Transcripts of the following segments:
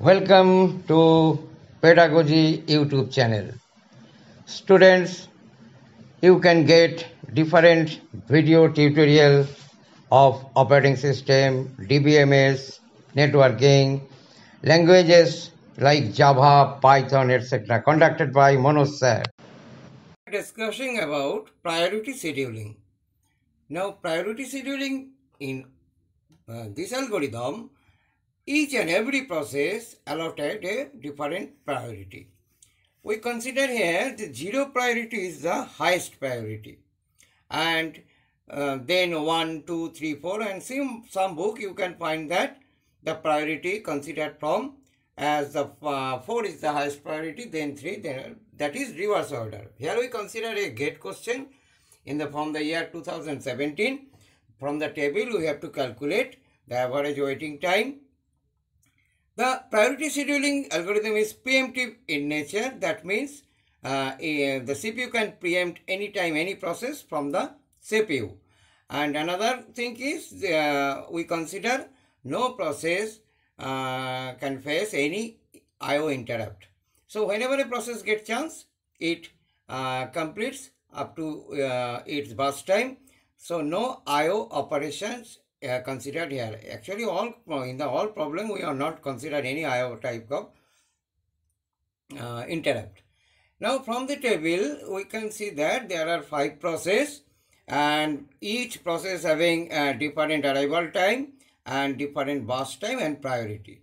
Welcome to Pedagogy YouTube channel. Students, you can get different video tutorial of operating system, DBMS, networking, languages like Java, Python, etc. conducted by Manoj sir. Discussing about priority scheduling. Now priority scheduling in uh, this algorithm each and every process allotted a different priority. We consider here the zero priority is the highest priority. And uh, then one, two, three, four. and some, some book you can find that the priority considered from as the uh, 4 is the highest priority then 3 then that is reverse order. Here we consider a gate question in the from the year 2017 from the table we have to calculate the average waiting time the priority scheduling algorithm is preemptive in nature. That means uh, the CPU can preempt any time any process from the CPU. And another thing is uh, we consider no process uh, can face any IO interrupt. So whenever a process gets chance, it uh, completes up to uh, its burst time. So no IO operations uh, considered here. Actually, all in the all problem, we are not considered any IO type of uh, interrupt. Now, from the table, we can see that there are five process and each process having a different arrival time and different burst time and priority.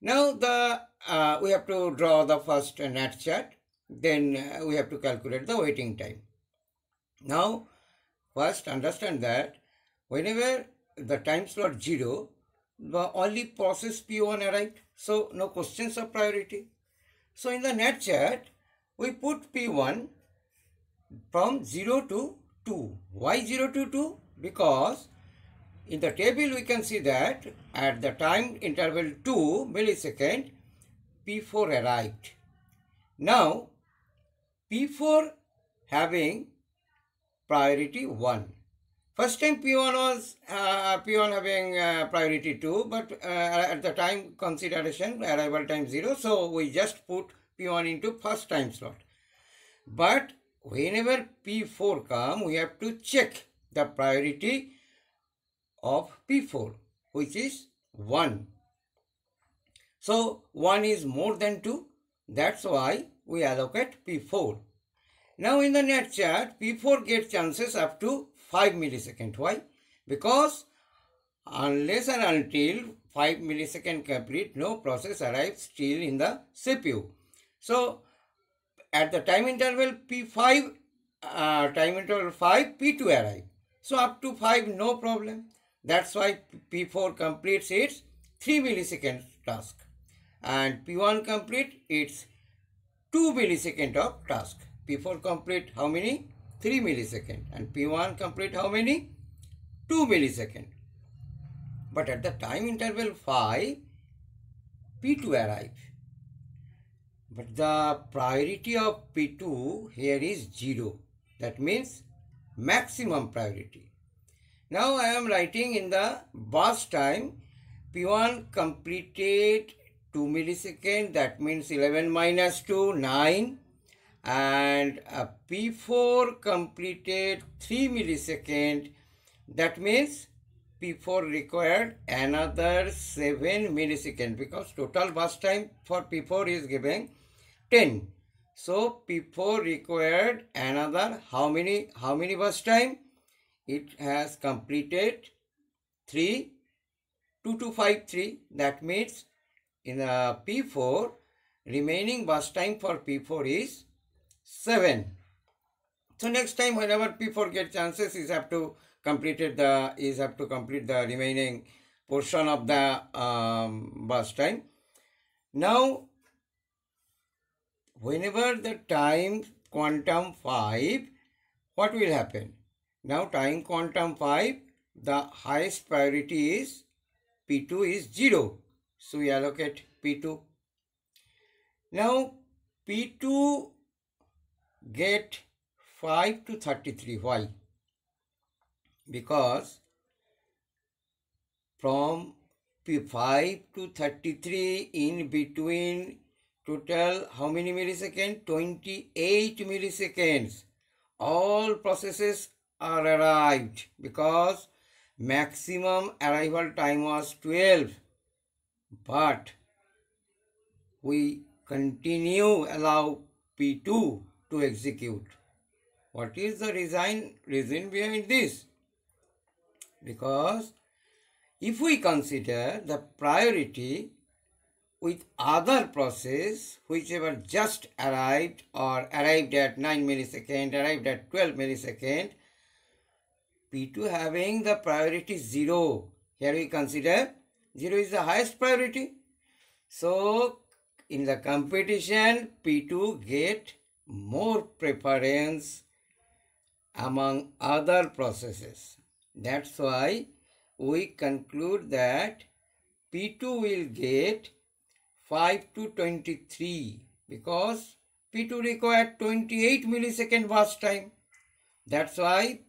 Now, the uh, we have to draw the first net chart, then uh, we have to calculate the waiting time. Now, first understand that whenever the time slot 0, the only process P1 arrived. So no questions of priority. So in the net chat, we put P1 from 0 to 2. Why 0 to 2? Because in the table we can see that at the time interval 2 millisecond, P4 arrived. Now P4 having priority 1 First time P1 was uh, P1 having uh, priority 2, but uh, at the time consideration arrival time 0, so we just put P1 into first time slot. But whenever P4 come, we have to check the priority of P4, which is 1. So 1 is more than 2, that's why we allocate P4. Now in the net chart, P4 get chances up to 5 millisecond. Why? Because unless and until 5 millisecond complete, no process arrives still in the CPU. So, at the time interval P5, uh, time interval 5, P2 arrive. So, up to 5, no problem. That's why P4 completes its 3 millisecond task. And P1 complete its 2 millisecond of task. P4 complete how many? 3 millisecond and P1 complete how many? 2 millisecond. But at the time interval phi, P2 arrive. But the priority of P2 here is 0. That means maximum priority. Now I am writing in the burst time P1 completed 2 millisecond that means 11 minus 2 9 and P4 completed 3 millisecond. That means P4 required another 7 millisecond because total bus time for P4 is giving 10. So P4 required another how many how many bus time? It has completed 3 3 that means in a P4 remaining bus time for P4 is 7 so next time whenever people get chances is have to completed the is have to complete the remaining portion of the um, bus time now whenever the time quantum 5 what will happen now time quantum 5 the highest priority is p2 is 0 so we allocate p2 now p2 get 5 to 33 why because from P 5 to 33 in between total how many milliseconds 28 milliseconds all processes are arrived because maximum arrival time was 12 but we continue allow p2 to execute. What is the reason, reason behind this? Because if we consider the priority with other process whichever just arrived or arrived at 9 millisecond, arrived at 12 millisecond, P2 having the priority 0. Here we consider 0 is the highest priority. So in the competition, P2 get more preference among other processes. That's why we conclude that P2 will get 5 to 23 because P2 required 28 millisecond burst time. That's why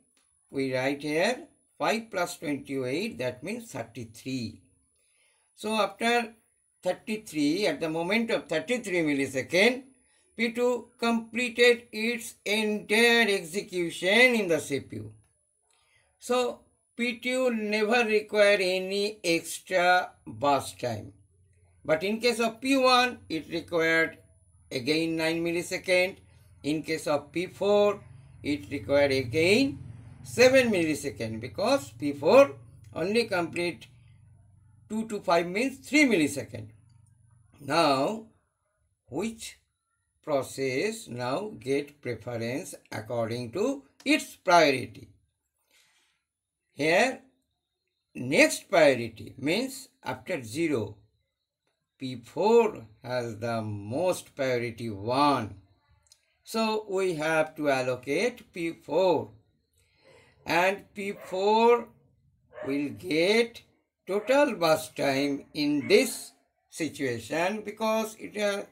we write here 5 plus 28 that means 33. So after 33 at the moment of 33 millisecond P2 completed its entire execution in the CPU. So P2 never require any extra bus time. But in case of P1, it required again 9 millisecond. In case of P4, it required again 7 millisecond because P4 only complete 2 to 5 means 3 millisecond. Now, which process now get preference according to its priority. Here next priority means after 0 P4 has the most priority 1. So we have to allocate P4 and P4 will get total bus time in this situation because it has uh,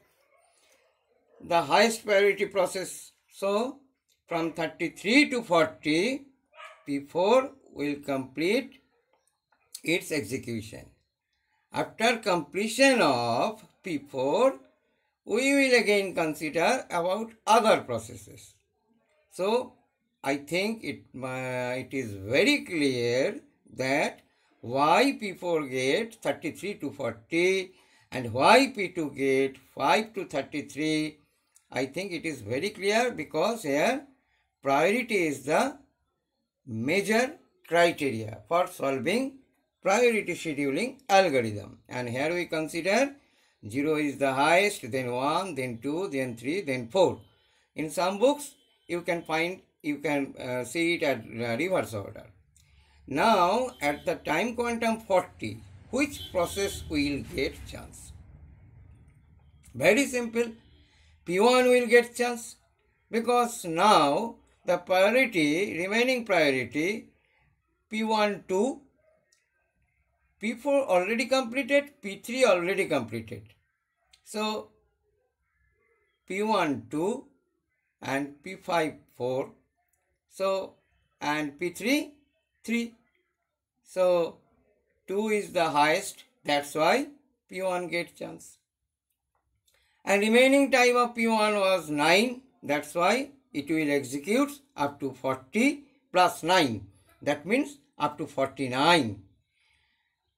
the highest priority process. So, from 33 to 40, P4 will complete its execution. After completion of P4, we will again consider about other processes. So, I think it, uh, it is very clear that why P4 gate 33 to 40 and why P2 gate 5 to 33 I think it is very clear because here priority is the major criteria for solving priority scheduling algorithm. And here we consider 0 is the highest, then 1, then 2, then 3, then 4. In some books, you can find, you can uh, see it at uh, reverse order. Now, at the time quantum 40, which process will get chance? Very simple. P1 will get chance because now the priority, remaining priority P1 to P4 already completed, P3 already completed. So P1 2 and P5 4. So and P3 3. So 2 is the highest that's why P1 get chance and remaining time of P1 was 9 that's why it will execute up to 40 plus 9 that means up to 49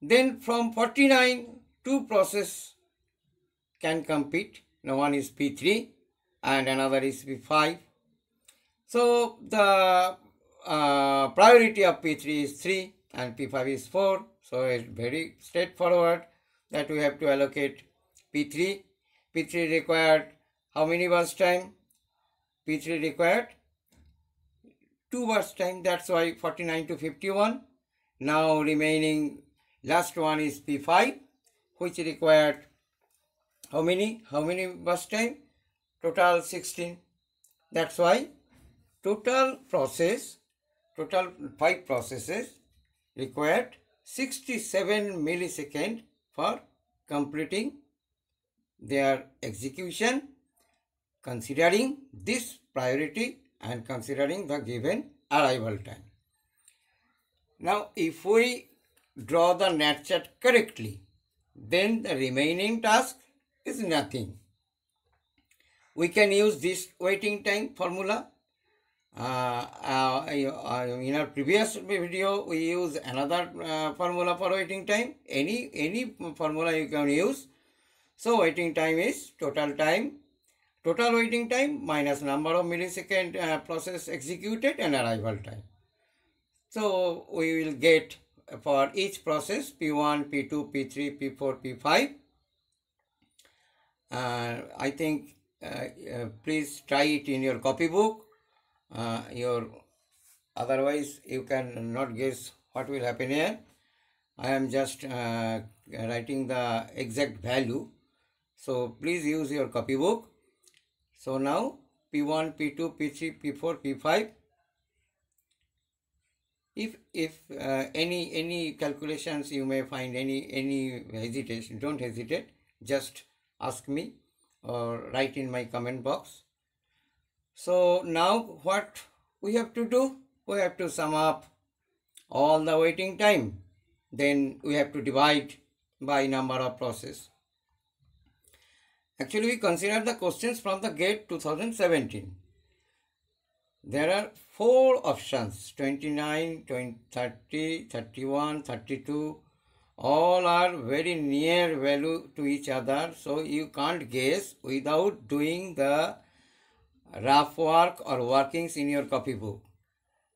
then from 49 two process can compete now one is P3 and another is P5 so the uh, priority of P3 is 3 and P5 is 4 so it's very straightforward that we have to allocate P3 P3 required how many bus time? P3 required 2 bus time that's why 49 to 51. Now remaining last one is P5 which required how many? How many bus time? Total 16. That's why total process, total 5 processes required 67 millisecond for completing their execution considering this priority and considering the given arrival time. Now, if we draw the net chart correctly, then the remaining task is nothing. We can use this waiting time formula. Uh, uh, uh in our previous video, we use another uh, formula for waiting time. Any any formula you can use so waiting time is total time, total waiting time minus number of millisecond uh, process executed and arrival time. So we will get for each process P1, P2, P3, P4, P5. Uh, I think uh, uh, please try it in your copybook. Uh, your otherwise you can not guess what will happen here. I am just uh, writing the exact value so please use your copybook. So now P1, P2, P3, P4, P5. If if uh, any any calculations you may find any any hesitation, don't hesitate. Just ask me or write in my comment box. So now what we have to do? We have to sum up all the waiting time. Then we have to divide by number of process. Actually, we consider the questions from the GATE 2017. There are four options 29, 20, 30, 31, 32. All are very near value to each other, so you can't guess without doing the rough work or workings in your copybook.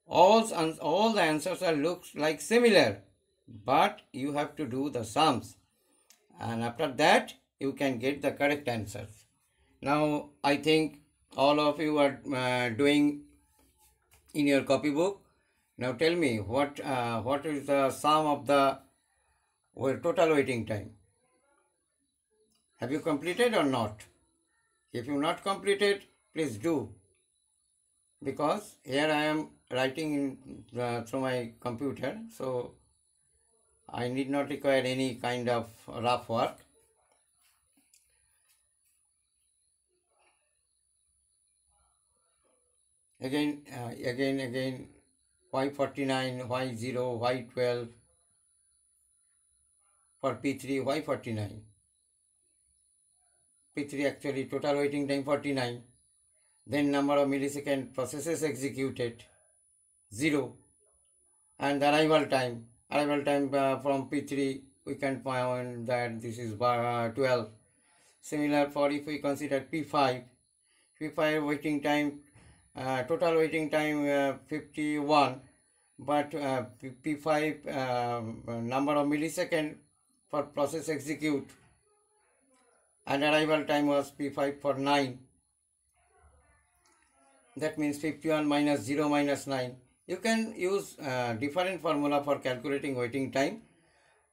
All, all the answers are looks like similar, but you have to do the sums. And after that, you can get the correct answers. Now, I think all of you are uh, doing in your copybook. Now tell me what uh, what is the sum of the well, total waiting time? Have you completed or not? If you not completed, please do because here I am writing in, uh, through my computer, so I need not require any kind of rough work. again uh, again again y49 y0 y12 for p3 y49 p3 actually total waiting time 49 then number of millisecond processes executed 0 and arrival time arrival time uh, from p3 we can find that this is uh, 12 similar for if we consider p5 p5 waiting time uh, total waiting time uh, 51 but P5 uh, um, number of millisecond for process execute and arrival time was P5 for 9 that means 51 minus 0 minus 9 you can use uh, different formula for calculating waiting time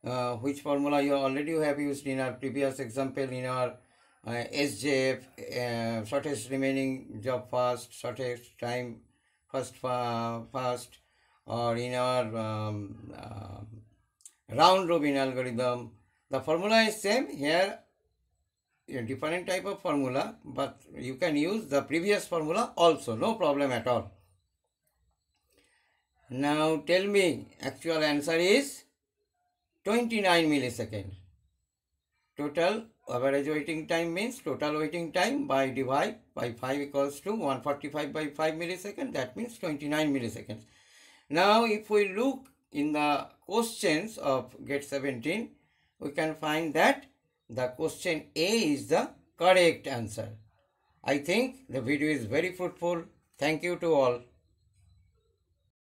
uh, which formula you already have used in our previous example in our uh, SJF, uh, shortest remaining job first, shortest time first, first, or in our um, uh, round robin algorithm, the formula is same here, a different type of formula, but you can use the previous formula also, no problem at all. Now tell me, actual answer is 29 milliseconds total average waiting time means total waiting time by divide by 5 equals to 145 by 5 milliseconds that means 29 milliseconds now if we look in the questions of gate 17 we can find that the question a is the correct answer i think the video is very fruitful thank you to all